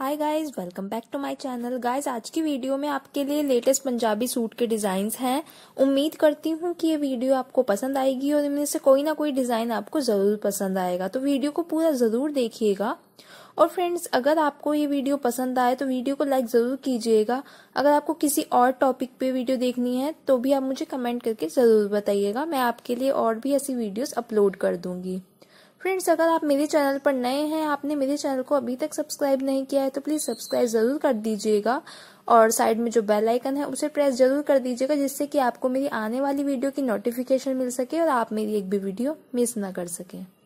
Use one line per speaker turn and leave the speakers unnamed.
hi guys welcome back to my channel guys आज की video में आपके लिए लेटेस्ट पंजाबी सूट के डिज़ाइंस हैं उम्मीद करती हूँ कि ये वीडियो आपको पसंद आएगी और इनमें से कोई ना कोई डिज़ाइन आपको ज़रूर पसंद आएगा तो वीडियो को पूरा ज़रूर देखिएगा और फ्रेंड्स अगर आपको ये वीडियो पसंद आए तो वीडियो को लाइक ज़रूर कीजिएगा अगर आपको किसी और टॉपिक पे वीडियो देखनी है तो भी आप मुझे कमेंट करके ज़रूर बताइएगा मैं आपके लिए और भी ऐसी वीडियोज़ अपलोड कर दूंगी फ्रेंड्स अगर आप मेरे चैनल पर नए हैं आपने मेरे चैनल को अभी तक सब्सक्राइब नहीं किया है तो प्लीज़ सब्सक्राइब ज़रूर कर दीजिएगा और साइड में जो बेल आइकन है उसे प्रेस जरूर कर दीजिएगा जिससे कि आपको मेरी आने वाली वीडियो की नोटिफिकेशन मिल सके और आप मेरी एक भी वीडियो मिस ना कर सकें